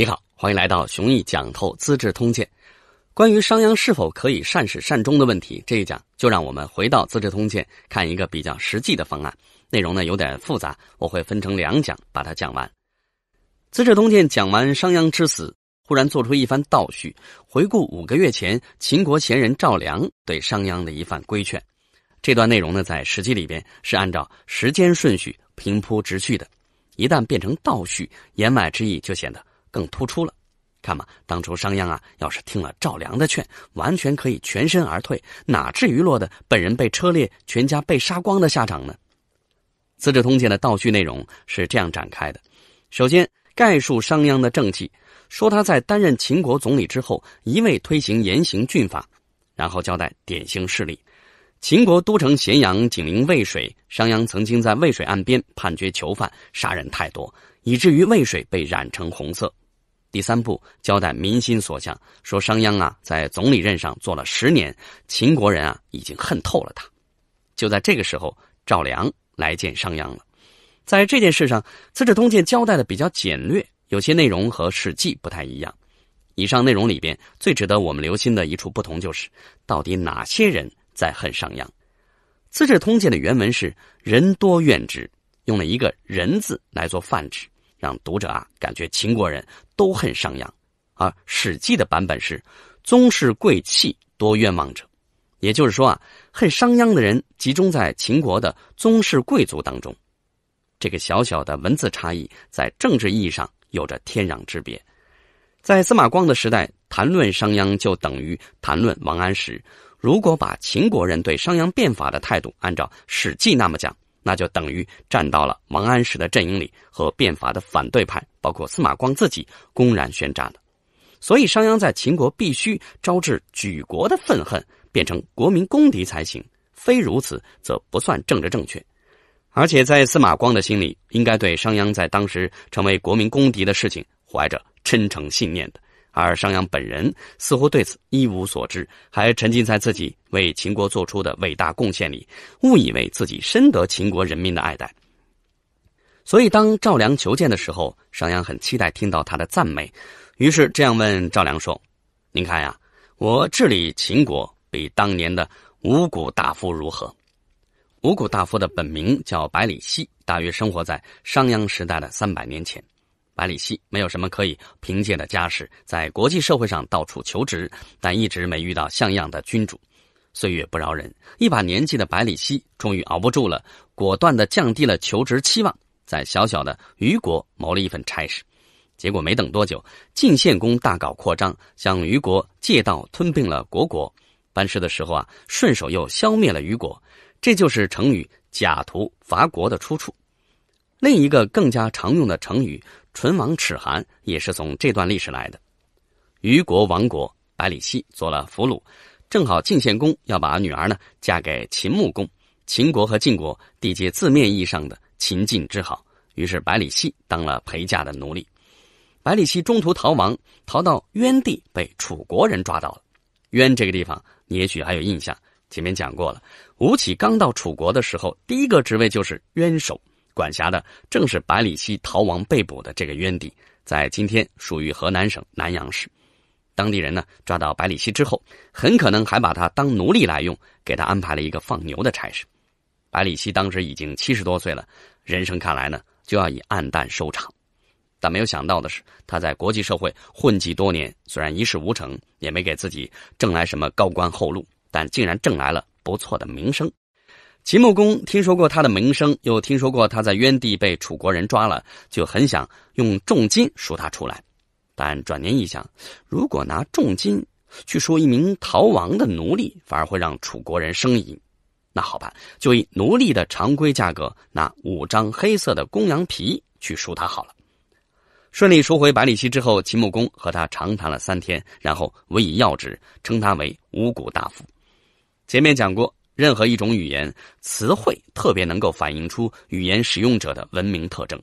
你好，欢迎来到熊毅讲透《资治通鉴》。关于商鞅是否可以善始善终的问题，这一讲就让我们回到《资治通鉴》，看一个比较实际的方案。内容呢有点复杂，我会分成两讲把它讲完。《资治通鉴》讲完商鞅之死，忽然做出一番倒叙，回顾五个月前秦国贤人赵良对商鞅的一番规劝。这段内容呢，在史记里边是按照时间顺序平铺直叙的，一旦变成倒叙，言外之意就显得。更突出了，看嘛，当初商鞅啊，要是听了赵良的劝，完全可以全身而退，哪至于落得本人被车裂、全家被杀光的下场呢？《资治通鉴》的倒叙内容是这样展开的：首先概述商鞅的政绩，说他在担任秦国总理之后，一味推行严刑峻法，然后交代典型事例。秦国都城咸阳紧邻渭水，商鞅曾经在渭水岸边判决囚犯杀人太多，以至于渭水被染成红色。第三步交代民心所向，说商鞅啊在总理任上做了十年，秦国人啊已经恨透了他。就在这个时候，赵良来见商鞅了。在这件事上，《资治通鉴》交代的比较简略，有些内容和《史记》不太一样。以上内容里边最值得我们留心的一处不同就是，到底哪些人在恨商鞅？《资治通鉴》的原文是“人多怨之”，用了一个人字来做泛指。让读者啊感觉秦国人都恨商鞅，而《史记》的版本是“宗室贵戚多冤望者”，也就是说啊，恨商鞅的人集中在秦国的宗室贵族当中。这个小小的文字差异，在政治意义上有着天壤之别。在司马光的时代，谈论商鞅就等于谈论王安石。如果把秦国人对商鞅变法的态度按照《史记》那么讲。那就等于站到了王安石的阵营里和变法的反对派，包括司马光自己公然宣战的。所以，商鞅在秦国必须招致举国的愤恨，变成国民公敌才行。非如此，则不算政治正确。而且，在司马光的心里，应该对商鞅在当时成为国民公敌的事情怀着真诚信念的。而商鞅本人似乎对此一无所知，还沉浸在自己为秦国做出的伟大贡献里，误以为自己深得秦国人民的爱戴。所以，当赵良求见的时候，商鞅很期待听到他的赞美，于是这样问赵良说：“您看呀，我治理秦国比当年的五谷大夫如何？”五谷大夫的本名叫百里奚，大约生活在商鞅时代的三百年前。百里奚没有什么可以凭借的家世，在国际社会上到处求职，但一直没遇到像样的君主。岁月不饶人，一把年纪的百里奚终于熬不住了，果断的降低了求职期望，在小小的虞国谋了一份差事。结果没等多久，晋献公大搞扩张，向虞国借道吞并了虢国。班师的时候啊，顺手又消灭了虞国，这就是成语“假途伐国”的出处。另一个更加常用的成语“唇亡齿寒”也是从这段历史来的。虞国亡国，百里奚做了俘虏。正好晋献公要把女儿呢嫁给秦穆公，秦国和晋国缔结字面意义上的秦晋之好。于是百里奚当了陪嫁的奴隶。百里奚中途逃亡，逃到冤地被楚国人抓到了。冤这个地方，你也许还有印象，前面讲过了。吴起刚到楚国的时候，第一个职位就是冤守。管辖的正是百里奚逃亡被捕的这个冤地，在今天属于河南省南阳市。当地人呢抓到百里奚之后，很可能还把他当奴隶来用，给他安排了一个放牛的差事。百里奚当时已经七十多岁了，人生看来呢就要以黯淡收场。但没有想到的是，他在国际社会混迹多年，虽然一事无成，也没给自己挣来什么高官厚禄，但竟然挣来了不错的名声。秦穆公听说过他的名声，又听说过他在冤地被楚国人抓了，就很想用重金赎他出来。但转念一想，如果拿重金去赎一名逃亡的奴隶，反而会让楚国人生疑。那好吧，就以奴隶的常规价格，拿五张黑色的公羊皮去赎他好了。顺利赎回百里奚之后，秦穆公和他长谈了三天，然后委以要职，称他为五谷大夫。前面讲过。任何一种语言，词汇特别能够反映出语言使用者的文明特征。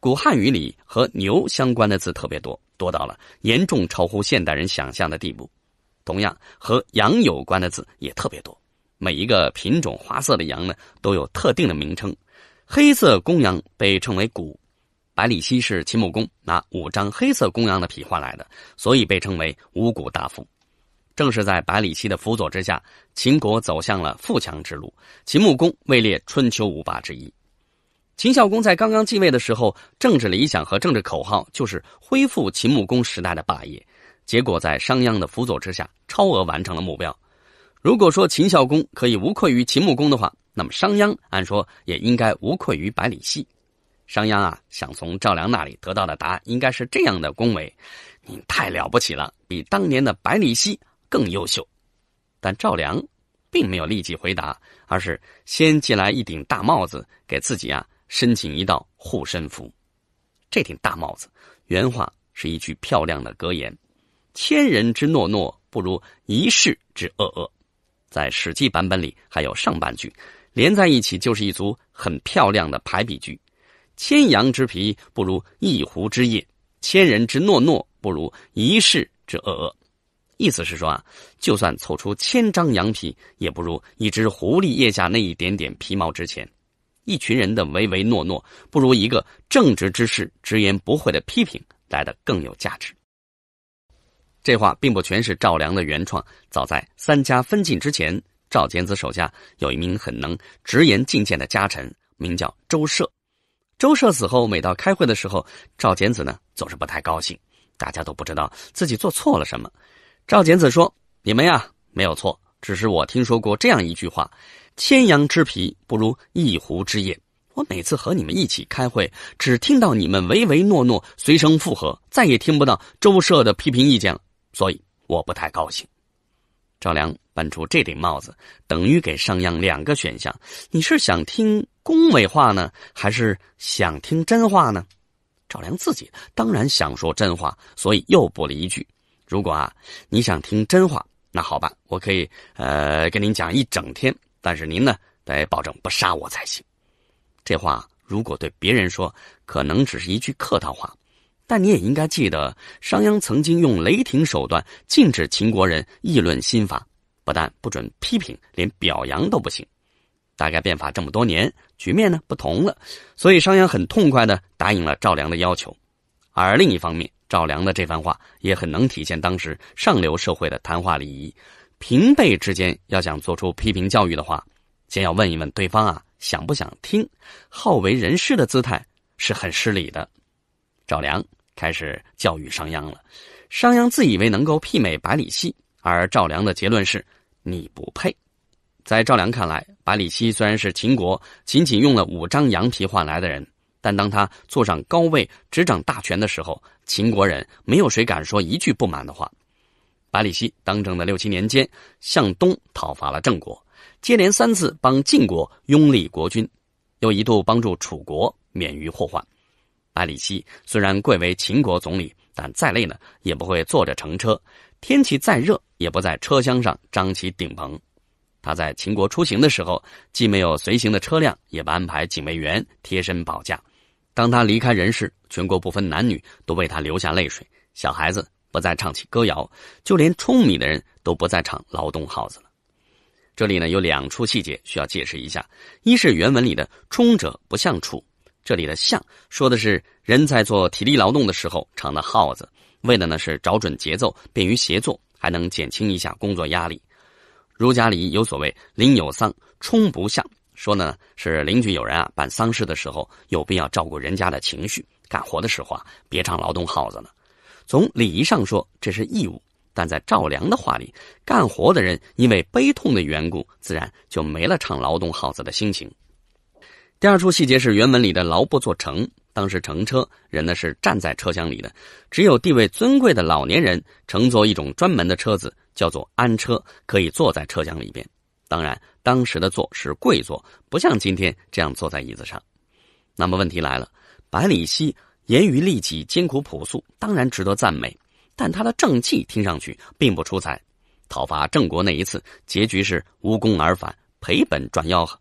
古汉语里和牛相关的字特别多，多到了严重超乎现代人想象的地步。同样，和羊有关的字也特别多。每一个品种花色的羊呢，都有特定的名称。黑色公羊被称为“谷”，百里奚是秦穆公拿五张黑色公羊的皮换来的，所以被称为“五谷大夫”。正是在百里奚的辅佐之下，秦国走向了富强之路。秦穆公位列春秋五霸之一。秦孝公在刚刚继位的时候，政治理想和政治口号就是恢复秦穆公时代的霸业。结果在商鞅的辅佐之下，超额完成了目标。如果说秦孝公可以无愧于秦穆公的话，那么商鞅按说也应该无愧于百里奚。商鞅啊，想从赵良那里得到的答案应该是这样的恭维：“您太了不起了，比当年的百里奚。”更优秀，但赵良并没有立即回答，而是先借来一顶大帽子给自己啊，申请一道护身符。这顶大帽子，原话是一句漂亮的格言：“千人之诺诺，不如一世之恶恶。”在《史记》版本里还有上半句，连在一起就是一组很漂亮的排比句：“千羊之皮，不如一狐之腋；千人之诺诺，不如一世之恶恶。意思是说啊，就算凑出千张羊皮，也不如一只狐狸腋下那一点点皮毛值钱。一群人的唯唯诺诺，不如一个正直之士直言不讳的批评来的更有价值。这话并不全是赵良的原创。早在三家分晋之前，赵简子手下有一名很能直言进谏的家臣，名叫周社。周社死后，每到开会的时候，赵简子呢总是不太高兴，大家都不知道自己做错了什么。赵简子说：“你们呀，没有错，只是我听说过这样一句话：‘千羊之皮，不如一狐之液’。我每次和你们一起开会，只听到你们唯唯诺诺，随声附和，再也听不到周社的批评意见了，所以我不太高兴。”赵良搬出这顶帽子，等于给商鞅两个选项：你是想听恭维话呢，还是想听真话呢？赵良自己当然想说真话，所以又补了一句。如果啊，你想听真话，那好吧，我可以呃跟您讲一整天，但是您呢得保证不杀我才行。这话如果对别人说，可能只是一句客套话，但你也应该记得，商鞅曾经用雷霆手段禁止秦国人议论新法，不但不准批评，连表扬都不行。大概变法这么多年，局面呢不同了，所以商鞅很痛快的答应了赵良的要求，而另一方面。赵良的这番话也很能体现当时上流社会的谈话礼仪。平辈之间要想做出批评教育的话，先要问一问对方啊，想不想听？好为人师的姿态是很失礼的。赵良开始教育商鞅了。商鞅自以为能够媲美百里奚，而赵良的结论是：你不配。在赵良看来，百里奚虽然是秦国仅仅用了五张羊皮换来的人，但当他坐上高位、执掌大权的时候，秦国人没有谁敢说一句不满的话。百里奚当政的六七年间，向东讨伐了郑国，接连三次帮晋国拥立国君，又一度帮助楚国免于祸患。百里奚虽然贵为秦国总理，但再累呢也不会坐着乘车，天气再热也不在车厢上张起顶棚。他在秦国出行的时候，既没有随行的车辆，也不安排警卫员贴身保驾。当他离开人世，全国不分男女都为他流下泪水。小孩子不再唱起歌谣，就连舂米的人都不再唱劳动号子了。这里呢有两处细节需要解释一下：一是原文里的“冲者不像楚”，这里的“像”说的是人在做体力劳动的时候唱的号子，为的呢是找准节奏，便于协作，还能减轻一下工作压力。儒家里有所谓“林有丧，冲不像”。说呢，是邻居有人啊，办丧事的时候有必要照顾人家的情绪；干活的时候啊，别唱劳动号子了。从礼仪上说，这是义务；但在赵良的话里，干活的人因为悲痛的缘故，自然就没了唱劳动号子的心情。第二处细节是原文里的“劳不坐乘”，当时乘车人呢是站在车厢里的，只有地位尊贵的老年人乘坐一种专门的车子，叫做安车，可以坐在车厢里边。当然，当时的坐是跪坐，不像今天这样坐在椅子上。那么问题来了，百里奚严于利己，艰苦朴素，当然值得赞美。但他的政绩听上去并不出彩。讨伐郑国那一次，结局是无功而返，赔本赚吆喝。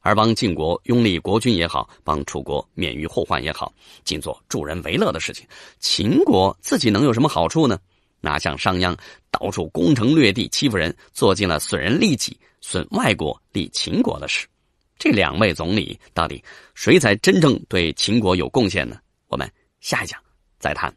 而帮晋国拥立国君也好，帮楚国免于祸患也好，仅做助人为乐的事情，秦国自己能有什么好处呢？哪像商鞅，到处攻城略地，欺负人，做尽了损人利己。损外国利秦国的事，这两位总理到底谁才真正对秦国有贡献呢？我们下一讲再谈。